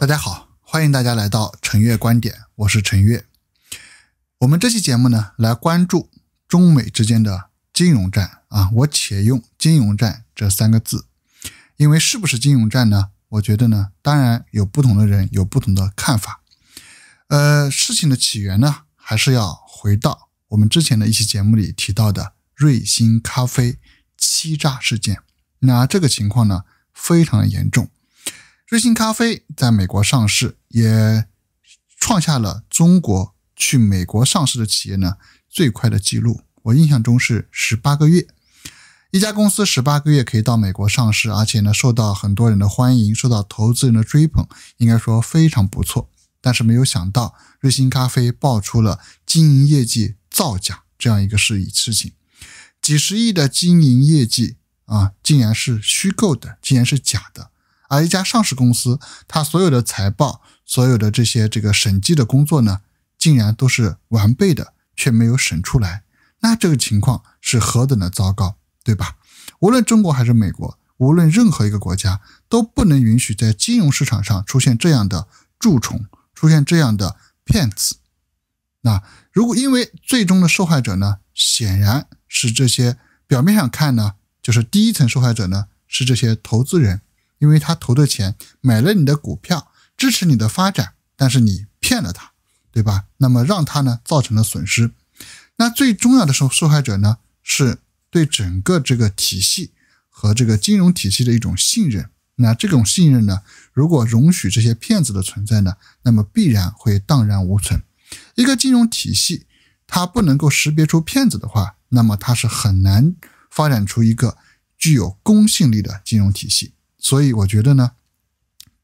大家好，欢迎大家来到陈越观点，我是陈越。我们这期节目呢，来关注中美之间的金融战啊。我且用“金融战”这三个字，因为是不是金融战呢？我觉得呢，当然有不同的人有不同的看法。呃，事情的起源呢，还是要回到我们之前的一期节目里提到的瑞幸咖啡欺诈事件。那这个情况呢，非常的严重。瑞幸咖啡在美国上市，也创下了中国去美国上市的企业呢最快的记录。我印象中是十八个月，一家公司十八个月可以到美国上市，而且呢受到很多人的欢迎，受到投资人的追捧，应该说非常不错。但是没有想到，瑞幸咖啡爆出了经营业绩造假这样一个事事情，几十亿的经营业绩啊，竟然是虚构的，竟然是假的。而一家上市公司，它所有的财报，所有的这些这个审计的工作呢，竟然都是完备的，却没有审出来，那这个情况是何等的糟糕，对吧？无论中国还是美国，无论任何一个国家，都不能允许在金融市场上出现这样的蛀虫，出现这样的骗子。那如果因为最终的受害者呢，显然是这些表面上看呢，就是第一层受害者呢，是这些投资人。因为他投的钱买了你的股票，支持你的发展，但是你骗了他，对吧？那么让他呢造成了损失。那最重要的受受害者呢是对整个这个体系和这个金融体系的一种信任。那这种信任呢，如果容许这些骗子的存在呢，那么必然会荡然无存。一个金融体系它不能够识别出骗子的话，那么它是很难发展出一个具有公信力的金融体系。所以我觉得呢，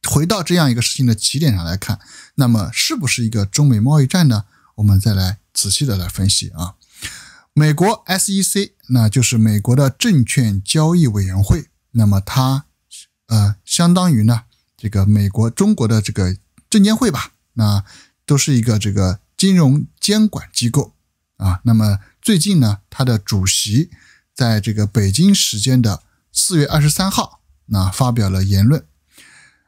回到这样一个事情的起点上来看，那么是不是一个中美贸易战呢？我们再来仔细的来分析啊。美国 S E C，那就是美国的证券交易委员会，那么它呃相当于呢这个美国中国的这个证监会吧，那都是一个这个金融监管机构啊。那么最近呢，它的主席在这个北京时间的四月二十三号。那发表了言论，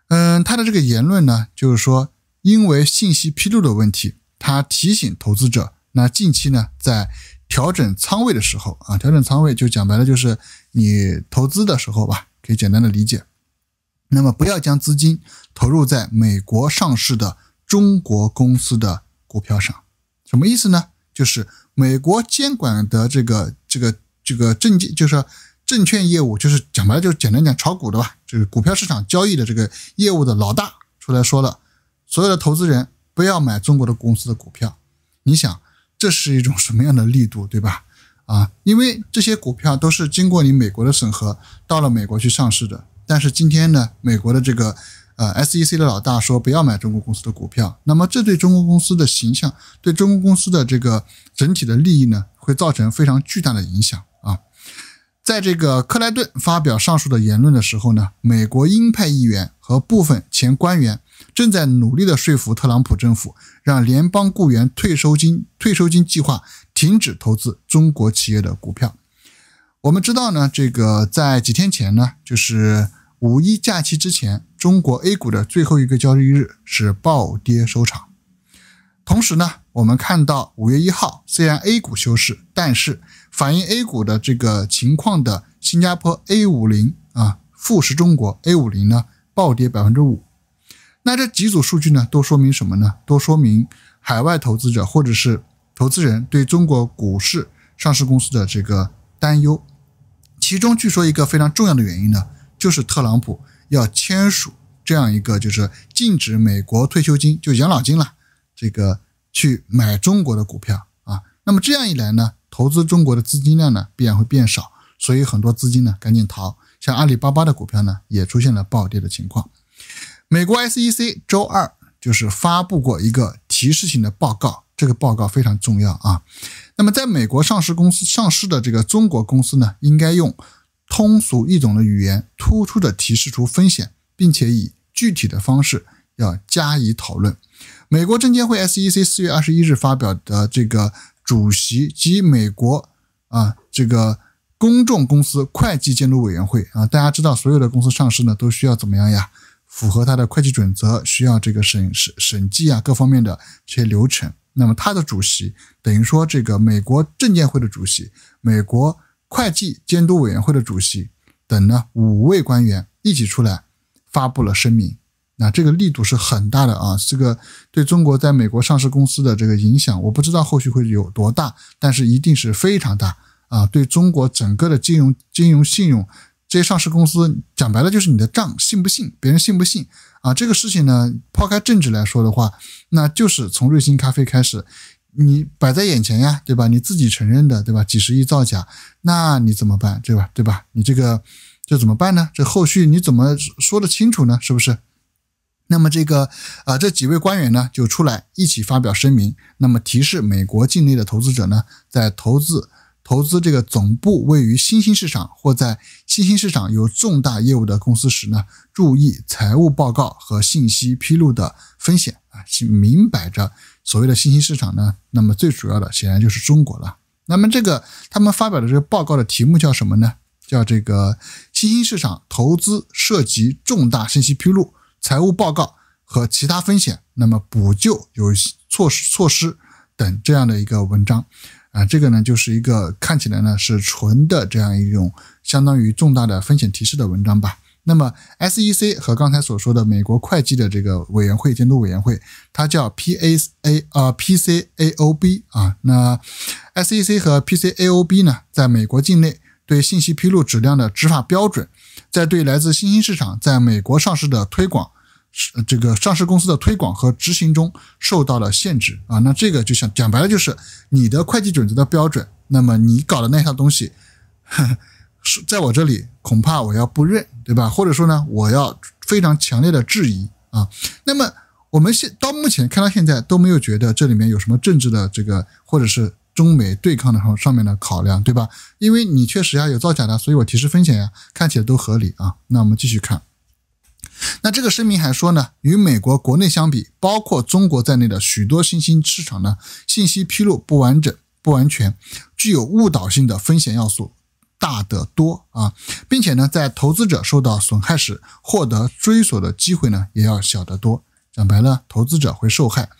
嗯，他的这个言论呢，就是说，因为信息披露的问题，他提醒投资者，那近期呢，在调整仓位的时候啊，调整仓位就讲白了就是你投资的时候吧，可以简单的理解，那么不要将资金投入在美国上市的中国公司的股票上，什么意思呢？就是美国监管的这个这个这个证件，就是。证券业务就是讲白了，就是简单讲炒股的吧，就是股票市场交易的这个业务的老大出来说了，所有的投资人不要买中国的公司的股票。你想，这是一种什么样的力度，对吧？啊，因为这些股票都是经过你美国的审核，到了美国去上市的。但是今天呢，美国的这个呃 SEC 的老大说不要买中国公司的股票，那么这对中国公司的形象，对中国公司的这个整体的利益呢，会造成非常巨大的影响。在这个克莱顿发表上述的言论的时候呢，美国鹰派议员和部分前官员正在努力地说服特朗普政府，让联邦雇员退休金退休金计划停止投资中国企业的股票。我们知道呢，这个在几天前呢，就是五一假期之前，中国 A 股的最后一个交易日是暴跌收场，同时呢。我们看到五月一号，虽然 A 股休市，但是反映 A 股的这个情况的新加坡 A 五零啊，富时中国 A 五零呢暴跌百分之五。那这几组数据呢，都说明什么呢？都说明海外投资者或者是投资人对中国股市上市公司的这个担忧。其中据说一个非常重要的原因呢，就是特朗普要签署这样一个就是禁止美国退休金就养老金了这个。去买中国的股票啊，那么这样一来呢，投资中国的资金量呢必然会变少，所以很多资金呢赶紧逃，像阿里巴巴的股票呢也出现了暴跌的情况。美国 SEC 周二就是发布过一个提示性的报告，这个报告非常重要啊。那么在美国上市公司上市的这个中国公司呢，应该用通俗易懂的语言突出的提示出风险，并且以具体的方式。要加以讨论。美国证监会 SEC 四月二十一日发表的这个主席及美国啊，这个公众公司会计监督委员会啊，大家知道，所有的公司上市呢都需要怎么样呀？符合它的会计准则，需要这个审审审计啊各方面的这些流程。那么它的主席等于说这个美国证监会的主席、美国会计监督委员会的主席等呢五位官员一起出来发布了声明。那这个力度是很大的啊！这个对中国在美国上市公司的这个影响，我不知道后续会有多大，但是一定是非常大啊！对中国整个的金融、金融信用这些上市公司，讲白了就是你的账信不信，别人信不信啊？这个事情呢，抛开政治来说的话，那就是从瑞幸咖啡开始，你摆在眼前呀，对吧？你自己承认的，对吧？几十亿造假，那你怎么办，对吧？对吧？你这个这怎么办呢？这后续你怎么说得清楚呢？是不是？那么这个，呃，这几位官员呢就出来一起发表声明，那么提示美国境内的投资者呢，在投资投资这个总部位于新兴市场或在新兴市场有重大业务的公司时呢，注意财务报告和信息披露的风险啊。是明摆着，所谓的新兴市场呢，那么最主要的显然就是中国了。那么这个他们发表的这个报告的题目叫什么呢？叫这个新兴市场投资涉及重大信息披露。财务报告和其他风险，那么补救有措施措施等这样的一个文章，啊，这个呢就是一个看起来呢是纯的这样一种相当于重大的风险提示的文章吧。那么 S E C 和刚才所说的美国会计的这个委员会监督委员会，它叫 P A A 啊 P C A O B 啊，那 S E C 和 P C A O B 呢，在美国境内对信息披露质量的执法标准。在对来自新兴市场在美国上市的推广，这个上市公司的推广和执行中受到了限制啊，那这个就像讲白了就是你的会计准则的标准，那么你搞的那套东西，在我这里恐怕我要不认，对吧？或者说呢，我要非常强烈的质疑啊。那么我们现到目前看到现在都没有觉得这里面有什么政治的这个或者是。中美对抗的上上面的考量，对吧？因为你确实呀有造假的，所以我提示风险呀，看起来都合理啊。那我们继续看。那这个声明还说呢，与美国国内相比，包括中国在内的许多新兴市场呢，信息披露不完整、不完全，具有误导性的风险要素大得多啊，并且呢，在投资者受到损害时，获得追索的机会呢，也要小得多。讲白了，投资者会受害。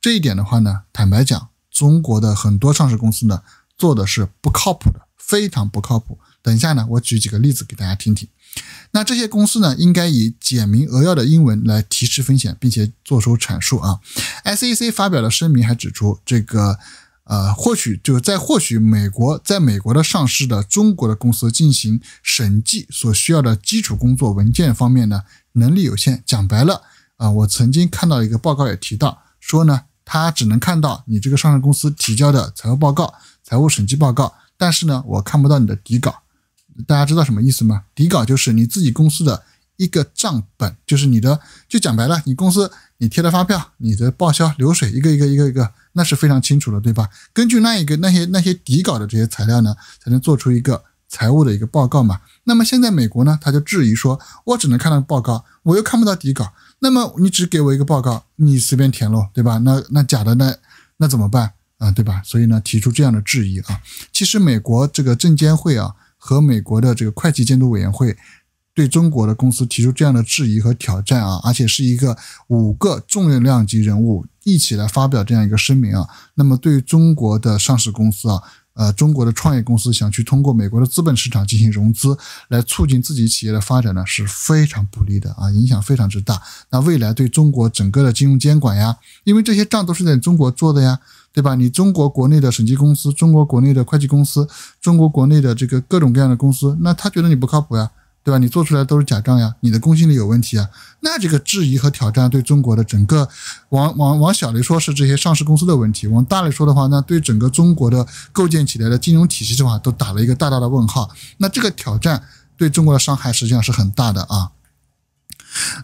这一点的话呢，坦白讲。中国的很多上市公司呢，做的是不靠谱的，非常不靠谱。等一下呢，我举几个例子给大家听听。那这些公司呢，应该以简明扼要的英文来提示风险，并且做出阐述啊。S E C 发表的声明还指出，这个呃，或许就是在或许美国在美国的上市的中国的公司进行审计所需要的基础工作文件方面呢，能力有限。讲白了啊，我曾经看到一个报告也提到说呢。他只能看到你这个上市公司提交的财务报告、财务审计报告，但是呢，我看不到你的底稿。大家知道什么意思吗？底稿就是你自己公司的一个账本，就是你的，就讲白了，你公司你贴的发票、你的报销流水，一个一个一个一个，那是非常清楚的，对吧？根据那一个那些那些底稿的这些材料呢，才能做出一个财务的一个报告嘛。那么现在美国呢，他就质疑说，我只能看到报告，我又看不到底稿。那么你只给我一个报告，你随便填喽，对吧？那那假的那那怎么办啊？对吧？所以呢，提出这样的质疑啊。其实美国这个证监会啊和美国的这个会计监督委员会，对中国的公司提出这样的质疑和挑战啊，而且是一个五个重量级人物一起来发表这样一个声明啊。那么对中国的上市公司啊。呃，中国的创业公司想去通过美国的资本市场进行融资，来促进自己企业的发展呢，是非常不利的啊，影响非常之大。那未来对中国整个的金融监管呀，因为这些账都是在中国做的呀，对吧？你中国国内的审计公司、中国国内的会计公司、中国国内的这个各种各样的公司，那他觉得你不靠谱呀。对吧？你做出来都是假账呀，你的公信力有问题啊。那这个质疑和挑战对中国的整个，往往往小里说是这些上市公司的问题，往大里说的话，那对整个中国的构建起来的金融体系的话，都打了一个大大的问号。那这个挑战对中国的伤害实际上是很大的啊。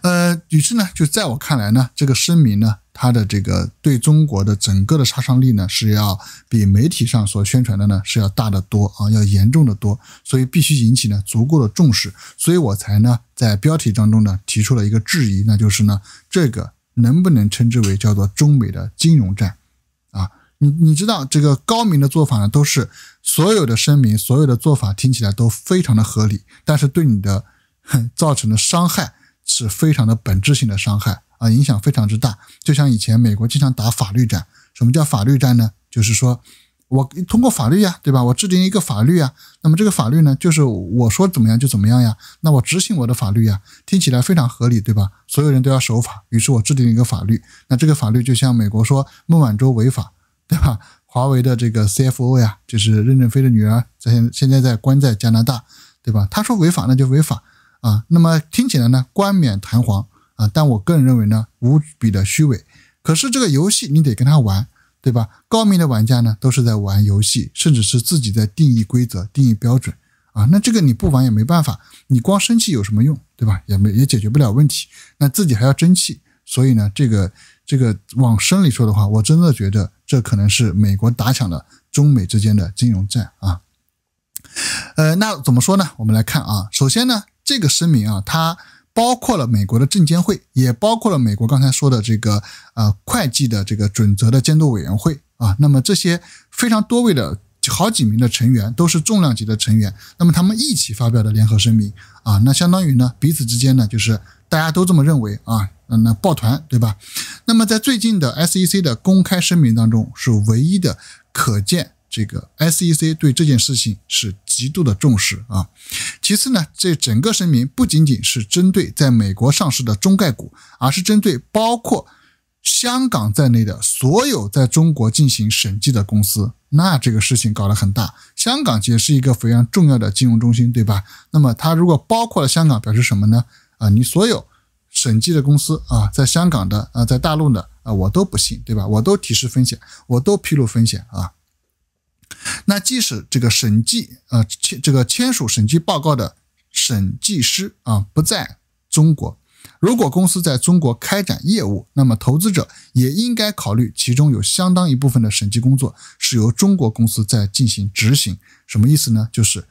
呃，于是呢，就在我看来呢，这个声明呢。它的这个对中国的整个的杀伤力呢，是要比媒体上所宣传的呢是要大得多啊，要严重的多，所以必须引起呢足够的重视。所以我才呢在标题当中呢提出了一个质疑，那就是呢这个能不能称之为叫做中美的金融战？啊，你你知道这个高明的做法呢，都是所有的声明，所有的做法听起来都非常的合理，但是对你的造成的伤害是非常的本质性的伤害。啊，影响非常之大，就像以前美国经常打法律战。什么叫法律战呢？就是说我通过法律呀，对吧？我制定一个法律啊，那么这个法律呢，就是我说怎么样就怎么样呀。那我执行我的法律呀，听起来非常合理，对吧？所有人都要守法。于是我制定一个法律，那这个法律就像美国说孟晚舟违法，对吧？华为的这个 CFO 呀，就是任正非的女儿，现现在在关在加拿大，对吧？他说违法那就违法啊。那么听起来呢，冠冕堂皇。啊，但我个人认为呢，无比的虚伪。可是这个游戏你得跟他玩，对吧？高明的玩家呢，都是在玩游戏，甚至是自己在定义规则、定义标准啊。那这个你不玩也没办法，你光生气有什么用，对吧？也没也解决不了问题，那自己还要争气。所以呢，这个这个往深里说的话，我真的觉得这可能是美国打响了中美之间的金融战啊。呃，那怎么说呢？我们来看啊，首先呢，这个声明啊，它。包括了美国的证监会，也包括了美国刚才说的这个呃会计的这个准则的监督委员会啊。那么这些非常多位的好几名的成员都是重量级的成员，那么他们一起发表的联合声明啊，那相当于呢彼此之间呢就是大家都这么认为啊，嗯，那抱团对吧？那么在最近的 SEC 的公开声明当中，是唯一的可见这个 SEC 对这件事情是极度的重视啊。其次呢，这整个声明不仅仅是针对在美国上市的中概股，而是针对包括香港在内的所有在中国进行审计的公司。那这个事情搞得很大，香港其实是一个非常重要的金融中心，对吧？那么它如果包括了香港，表示什么呢？啊，你所有审计的公司啊，在香港的啊，在大陆的啊，我都不信，对吧？我都提示风险，我都披露风险啊。那即使这个审计，呃，签这个签署审计报告的审计师啊不在中国，如果公司在中国开展业务，那么投资者也应该考虑，其中有相当一部分的审计工作是由中国公司在进行执行。什么意思呢？就是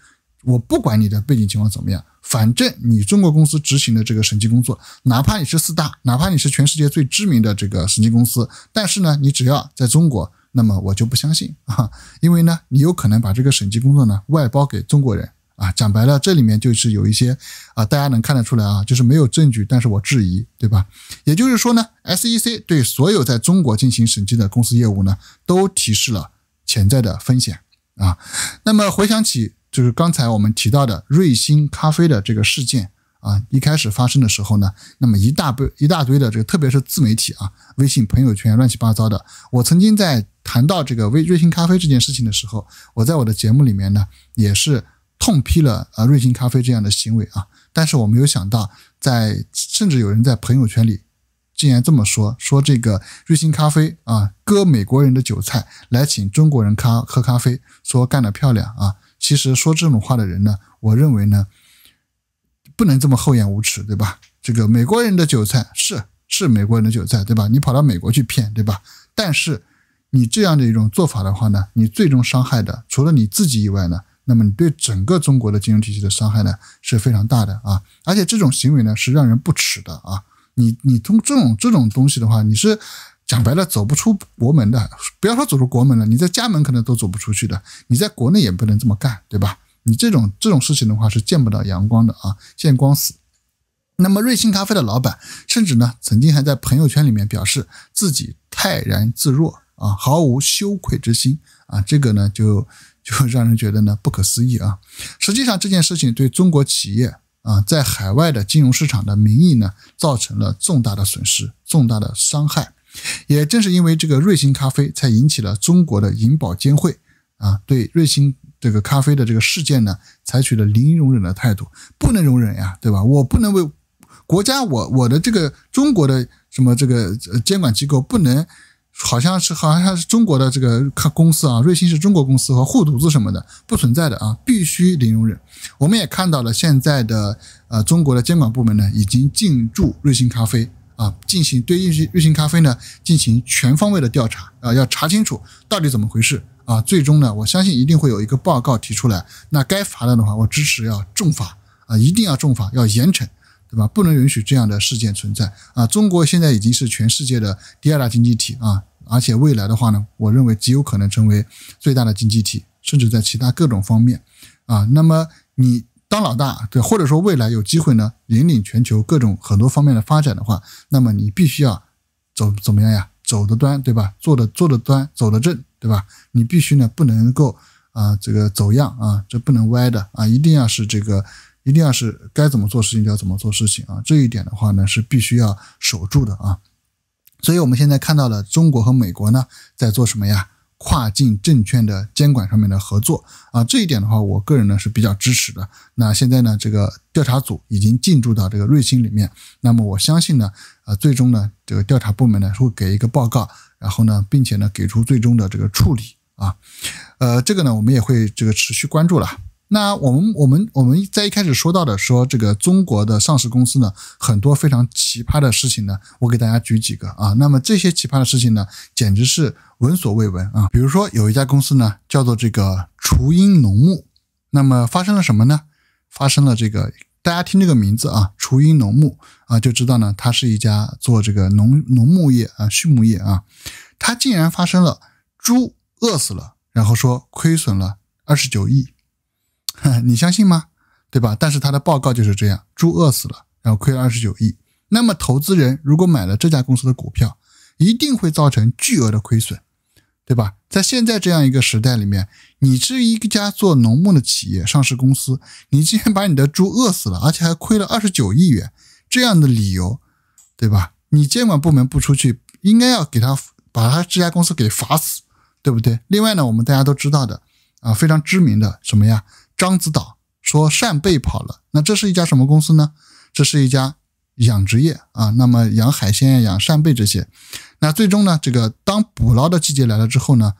我不管你的背景情况怎么样，反正你中国公司执行的这个审计工作，哪怕你是四大，哪怕你是全世界最知名的这个审计公司，但是呢，你只要在中国。那么我就不相信啊，因为呢，你有可能把这个审计工作呢外包给中国人啊。讲白了，这里面就是有一些啊，大家能看得出来啊，就是没有证据，但是我质疑，对吧？也就是说呢，S E C 对所有在中国进行审计的公司业务呢，都提示了潜在的风险啊。那么回想起就是刚才我们提到的瑞星咖啡的这个事件啊，一开始发生的时候呢，那么一大堆、一大堆的这个，特别是自媒体啊，微信朋友圈乱七八糟的，我曾经在。谈到这个微瑞幸咖啡这件事情的时候，我在我的节目里面呢，也是痛批了啊瑞幸咖啡这样的行为啊。但是我没有想到，在甚至有人在朋友圈里竟然这么说，说这个瑞幸咖啡啊割美国人的韭菜来请中国人咖喝咖啡，说干得漂亮啊。其实说这种话的人呢，我认为呢，不能这么厚颜无耻，对吧？这个美国人的韭菜是是美国人的韭菜，对吧？你跑到美国去骗，对吧？但是。你这样的一种做法的话呢，你最终伤害的除了你自己以外呢，那么你对整个中国的金融体系的伤害呢是非常大的啊！而且这种行为呢是让人不耻的啊！你你通这种这种东西的话，你是讲白了走不出国门的，不要说走出国门了，你在家门可能都走不出去的，你在国内也不能这么干，对吧？你这种这种事情的话是见不到阳光的啊，见光死。那么瑞幸咖啡的老板甚至呢曾经还在朋友圈里面表示自己泰然自若。啊，毫无羞愧之心啊，这个呢，就就让人觉得呢不可思议啊。实际上，这件事情对中国企业啊，在海外的金融市场的名义呢，造成了重大的损失，重大的伤害。也正是因为这个瑞幸咖啡，才引起了中国的银保监会啊，对瑞幸这个咖啡的这个事件呢，采取了零容忍的态度，不能容忍呀，对吧？我不能为国家，我我的这个中国的什么这个监管机构不能。好像是好像是中国的这个公司啊，瑞幸是中国公司和护犊子什么的不存在的啊，必须零容忍。我们也看到了现在的呃中国的监管部门呢，已经进驻瑞幸咖啡啊，进行对瑞幸瑞幸咖啡呢进行全方位的调查啊，要查清楚到底怎么回事啊。最终呢，我相信一定会有一个报告提出来。那该罚的话，我支持要重罚啊，一定要重罚，要严惩。对吧？不能允许这样的事件存在啊！中国现在已经是全世界的第二大经济体啊，而且未来的话呢，我认为极有可能成为最大的经济体，甚至在其他各种方面啊。那么你当老大，对，或者说未来有机会呢，引领全球各种很多方面的发展的话，那么你必须要走怎么样呀？走的端，对吧？做的做的端，走的正，对吧？你必须呢不能够啊这个走样啊，这不能歪的啊，一定要是这个。一定要是该怎么做事情就要怎么做事情啊！这一点的话呢，是必须要守住的啊。所以，我们现在看到了中国和美国呢在做什么呀？跨境证券的监管上面的合作啊，这一点的话，我个人呢是比较支持的。那现在呢，这个调查组已经进驻到这个瑞幸里面，那么我相信呢，呃，最终呢，这个调查部门呢会给一个报告，然后呢，并且呢给出最终的这个处理啊。呃，这个呢，我们也会这个持续关注了。那我们我们我们在一开始说到的说这个中国的上市公司呢，很多非常奇葩的事情呢，我给大家举几个啊。那么这些奇葩的事情呢，简直是闻所未闻啊。比如说有一家公司呢，叫做这个雏鹰农牧，那么发生了什么呢？发生了这个大家听这个名字啊，雏鹰农牧啊，就知道呢，它是一家做这个农农牧业啊、畜牧业啊，它竟然发生了猪饿死了，然后说亏损了二十九亿。你相信吗？对吧？但是他的报告就是这样，猪饿死了，然后亏了二十九亿。那么投资人如果买了这家公司的股票，一定会造成巨额的亏损，对吧？在现在这样一个时代里面，你是一家做农牧的企业上市公司，你竟然把你的猪饿死了，而且还亏了二十九亿元，这样的理由，对吧？你监管部门不出去，应该要给他把他这家公司给罚死，对不对？另外呢，我们大家都知道的啊，非常知名的什么呀？獐子岛说扇贝跑了，那这是一家什么公司呢？这是一家养殖业啊，那么养海鲜、养扇贝这些，那最终呢，这个当捕捞的季节来了之后呢，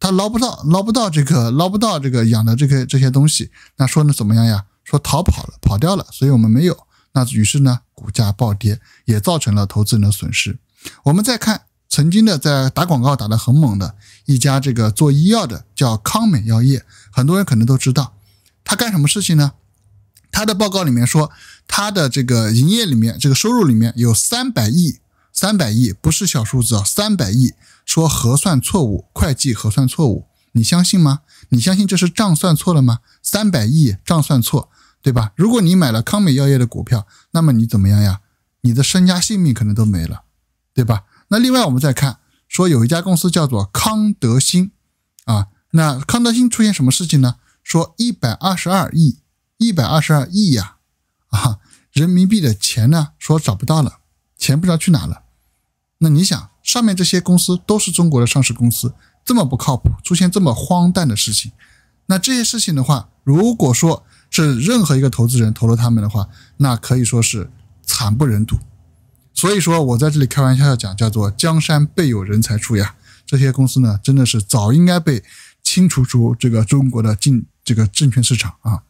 他捞不到，捞不到这个，捞不到这个养的这个这些东西，那说呢怎么样呀？说逃跑了，跑掉了，所以我们没有。那于是呢，股价暴跌，也造成了投资人的损失。我们再看曾经的在打广告打得很猛的一家这个做医药的，叫康美药业，很多人可能都知道。他干什么事情呢？他的报告里面说，他的这个营业里面，这个收入里面有三百亿，三百亿不是小数字，啊，三百亿说核算错误，会计核算错误，你相信吗？你相信这是账算错了吗？三百亿账算错，对吧？如果你买了康美药业的股票，那么你怎么样呀？你的身家性命可能都没了，对吧？那另外我们再看，说有一家公司叫做康德新，啊，那康德新出现什么事情呢？说一百二十二亿，一百二十二亿呀，啊，人民币的钱呢？说找不到了，钱不知道去哪了。那你想，上面这些公司都是中国的上市公司，这么不靠谱，出现这么荒诞的事情，那这些事情的话，如果说是任何一个投资人投了他们的话，那可以说是惨不忍睹。所以说我在这里开玩笑讲，叫做江山辈有人才出呀，这些公司呢，真的是早应该被。清除出这个中国的进这个证券市场啊！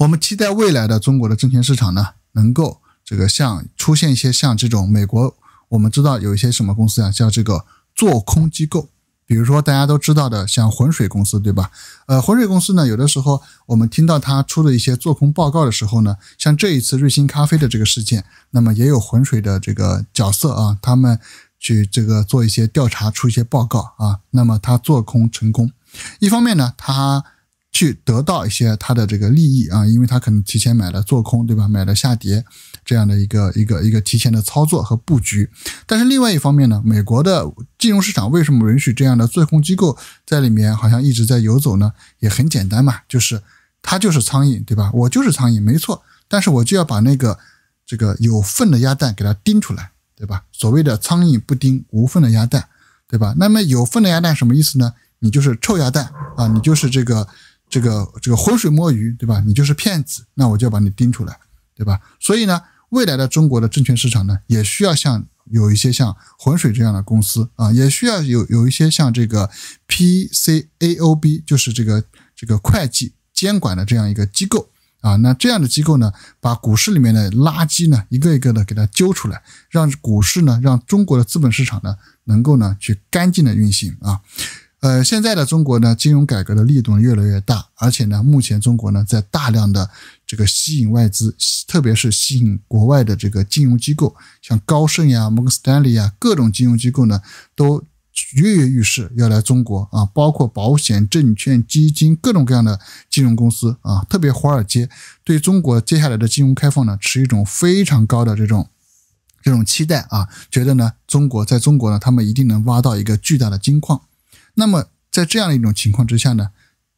我们期待未来的中国的证券市场呢，能够这个像出现一些像这种美国，我们知道有一些什么公司啊，叫这个做空机构，比如说大家都知道的像浑水公司，对吧？呃，浑水公司呢，有的时候我们听到他出的一些做空报告的时候呢，像这一次瑞幸咖啡的这个事件，那么也有浑水的这个角色啊，他们。去这个做一些调查，出一些报告啊，那么他做空成功。一方面呢，他去得到一些他的这个利益啊，因为他可能提前买了做空，对吧？买了下跌这样的一个一个一个提前的操作和布局。但是另外一方面呢，美国的金融市场为什么允许这样的做空机构在里面好像一直在游走呢？也很简单嘛，就是他就是苍蝇，对吧？我就是苍蝇，没错。但是我就要把那个这个有粪的鸭蛋给它叮出来。对吧？所谓的苍蝇不叮无缝的鸭蛋，对吧？那么有缝的鸭蛋什么意思呢？你就是臭鸭蛋啊！你就是这个这个这个浑水摸鱼，对吧？你就是骗子，那我就要把你盯出来，对吧？所以呢，未来的中国的证券市场呢，也需要像有一些像浑水这样的公司啊，也需要有有一些像这个 PCAOB，就是这个这个会计监管的这样一个机构。啊，那这样的机构呢，把股市里面的垃圾呢，一个一个的给它揪出来，让股市呢，让中国的资本市场呢，能够呢去干净的运行啊。呃，现在的中国呢，金融改革的力度越来越大，而且呢，目前中国呢，在大量的这个吸引外资，特别是吸引国外的这个金融机构，像高盛呀、摩根斯坦利呀，各种金融机构呢，都。跃跃欲试要来中国啊，包括保险、证券、基金各种各样的金融公司啊，特别华尔街对中国接下来的金融开放呢，持一种非常高的这种这种期待啊，觉得呢中国在中国呢，他们一定能挖到一个巨大的金矿。那么在这样的一种情况之下呢，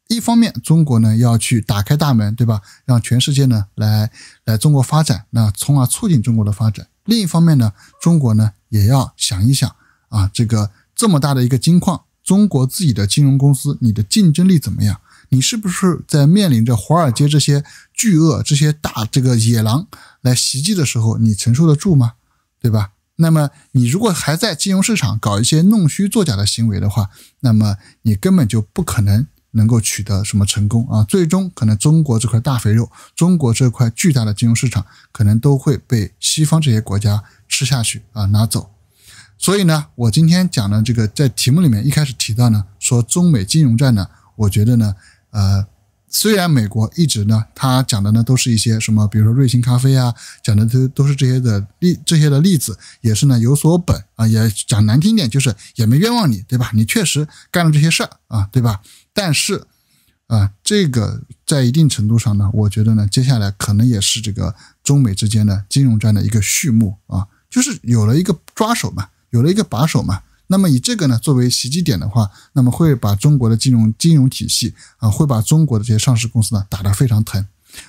一方面中国呢要去打开大门，对吧？让全世界呢来来中国发展，那从而促进中国的发展。另一方面呢，中国呢也要想一想啊，这个。这么大的一个金矿，中国自己的金融公司，你的竞争力怎么样？你是不是在面临着华尔街这些巨鳄、这些大这个野狼来袭击的时候，你承受得住吗？对吧？那么你如果还在金融市场搞一些弄虚作假的行为的话，那么你根本就不可能能够取得什么成功啊！最终，可能中国这块大肥肉、中国这块巨大的金融市场，可能都会被西方这些国家吃下去啊，拿走。所以呢，我今天讲的这个，在题目里面一开始提到呢，说中美金融战呢，我觉得呢，呃，虽然美国一直呢，他讲的呢都是一些什么，比如说瑞幸咖啡啊，讲的都都是这些的例这些的例子，也是呢有所本啊，也讲难听点就是也没冤枉你，对吧？你确实干了这些事儿啊，对吧？但是，啊，这个在一定程度上呢，我觉得呢，接下来可能也是这个中美之间的金融战的一个序幕啊，就是有了一个抓手嘛。有了一个把手嘛，那么以这个呢作为袭击点的话，那么会把中国的金融金融体系啊，会把中国的这些上市公司呢打得非常疼。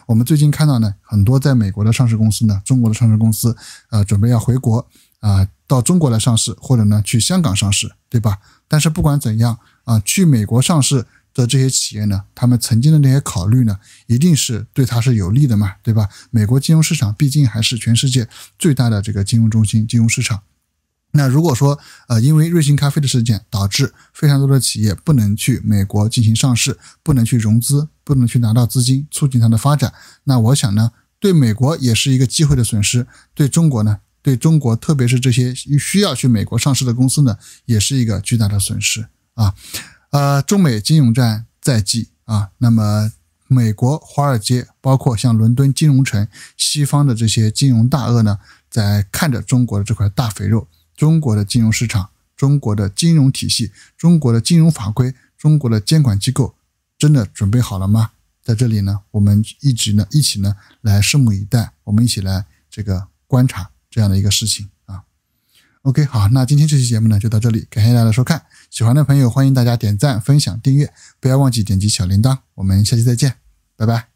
我们最近看到呢，很多在美国的上市公司呢，中国的上市公司，呃，准备要回国啊，到中国来上市，或者呢去香港上市，对吧？但是不管怎样啊，去美国上市的这些企业呢，他们曾经的那些考虑呢，一定是对它是有利的嘛，对吧？美国金融市场毕竟还是全世界最大的这个金融中心、金融市场。那如果说，呃，因为瑞幸咖啡的事件，导致非常多的企业不能去美国进行上市，不能去融资，不能去拿到资金促进它的发展，那我想呢，对美国也是一个机会的损失，对中国呢，对中国特别是这些需要去美国上市的公司呢，也是一个巨大的损失啊。呃，中美金融战在即啊，那么美国华尔街，包括像伦敦金融城、西方的这些金融大鳄呢，在看着中国的这块大肥肉。中国的金融市场、中国的金融体系、中国的金融法规、中国的监管机构，真的准备好了吗？在这里呢，我们一直呢，一起呢来拭目以待，我们一起来这个观察这样的一个事情啊。OK，好，那今天这期节目呢就到这里，感谢大家的收看。喜欢的朋友，欢迎大家点赞、分享、订阅，不要忘记点击小铃铛。我们下期再见，拜拜。